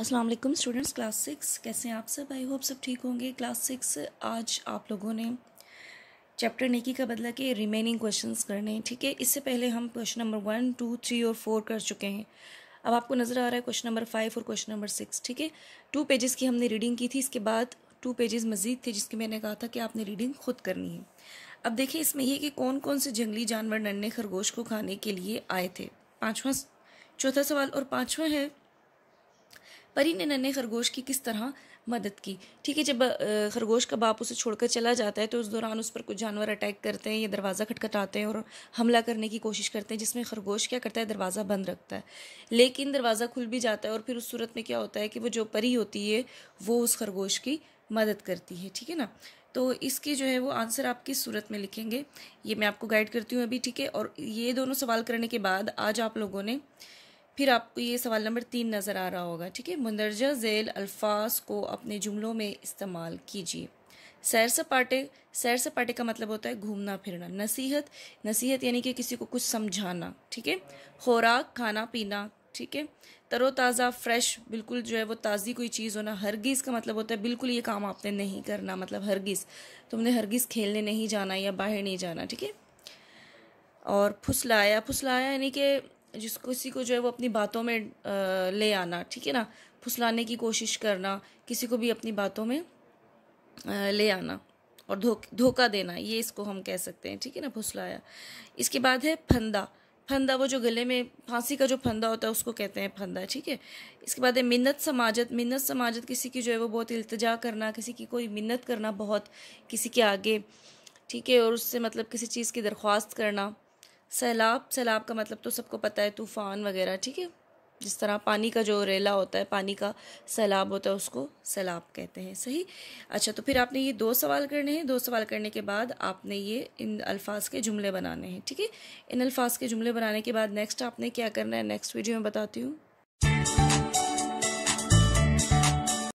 अस्सलाम वालेकुम students class six कैसे हैं आप सब आई होप सब ठीक होंगे क्लास सिक्स आज आप लोगों ने चैप्टर नेकी का बदला के रिमेनिंग क्वेश्चंस करने हैं ठीक है इससे पहले हम question number one two three और फोर कर चुके हैं अब आपको नज़र आ रहा है क्वेश्चन नंबर फाइव और क्वेश्चन नंबर सिक्स ठीक है टू पेजेस की हमने रीडिंग की थी इसके बाद टू पेजेस मज़ीद थे जिसकी मैंने कहा था कि आपने रीडिंग खुद करनी है अब देखिए इसमें यह कि कौन कौन से जंगली जानवर नन्हे खरगोश को खाने के लिए आए थे पाँचवा चौथा सवाल और पाँचवा है परी ने नन्हे खरगोश की किस तरह मदद की ठीक है जब खरगोश का बाप उसे छोड़कर चला जाता है तो उस दौरान उस पर कुछ जानवर अटैक करते हैं या दरवाज़ा खटखटाते हैं और हमला करने की कोशिश करते हैं जिसमें खरगोश क्या करता है दरवाज़ा बंद रखता है लेकिन दरवाज़ा खुल भी जाता है और फिर उस सूरत में क्या होता है कि वो जो परी होती है वो उस खरगोश की मदद करती है ठीक है ना तो इसकी जो है वो आंसर आप किस सूरत में लिखेंगे ये मैं आपको गाइड करती हूँ अभी ठीक है और ये दोनों सवाल करने के बाद आज आप लोगों ने फिर आपको ये सवाल नंबर तीन नज़र आ रहा होगा ठीक है मंदरजा झेल अल्फाज को अपने जुमलों में इस्तेमाल कीजिए सैर सपाटे सैर सपाटे का मतलब होता है घूमना फिरना नसीहत नसीहत यानी कि किसी को कुछ समझाना ठीक है खुराक खाना पीना ठीक है तरोताज़ा फ्रेश बिल्कुल जो है वो ताज़ी कोई चीज़ होना हरगिज़ का मतलब होता है बिल्कुल ये काम आपने नहीं करना मतलब हरगिज़ तुमने हरगिज़ खेलने नहीं जाना या बाहर नहीं जाना ठीक है और फुसलाया फुसलाया यानी कि जिस किसी को जो है वो अपनी बातों में ले आना ठीक है ना फुसलाने की कोशिश करना किसी को भी अपनी बातों में ले आना और धोखा देना ये इसको हम कह सकते हैं ठीक है ना फुसलाया इसके बाद है फंदा फंदा वो जो गले में फांसी का जो फंदा होता है उसको कहते हैं फंदा ठीक है इसके बाद है मिन्नत समाजत मिन्नत समाजत किसी की जो है वो बहुत इल्तजा करना किसी की कोई मिन्नत करना बहुत किसी के आगे ठीक है और उससे मतलब किसी चीज़ की दरख्वास्त करना सैलाब सैलाब का मतलब तो सबको पता है तूफ़ान वगैरह ठीक है जिस तरह पानी का जो रेला होता है पानी का सैलाब होता है उसको सैलाब कहते हैं सही अच्छा तो फिर आपने ये दो सवाल करने हैं दो सवाल करने के बाद आपने ये इन अल्फाज के जुमले बनाने हैं ठीक है इन अल्फाज के जुमले बनाने के बाद नेक्स्ट आपने क्या करना है नेक्स्ट वीडियो में बताती हूँ